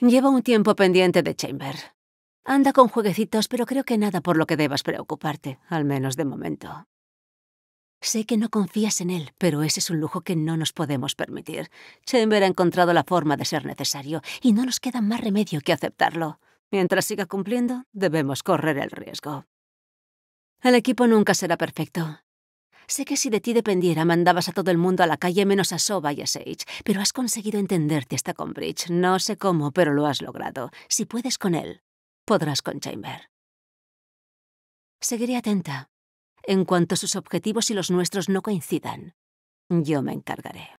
Llevo un tiempo pendiente de Chamber. Anda con jueguecitos, pero creo que nada por lo que debas preocuparte, al menos de momento. Sé que no confías en él, pero ese es un lujo que no nos podemos permitir. Chamber ha encontrado la forma de ser necesario y no nos queda más remedio que aceptarlo. Mientras siga cumpliendo, debemos correr el riesgo. El equipo nunca será perfecto, Sé que si de ti dependiera mandabas a todo el mundo a la calle menos a Soba y a Sage, pero has conseguido entenderte hasta con Bridge. No sé cómo, pero lo has logrado. Si puedes con él, podrás con Chamber. Seguiré atenta. En cuanto sus objetivos y los nuestros no coincidan, yo me encargaré.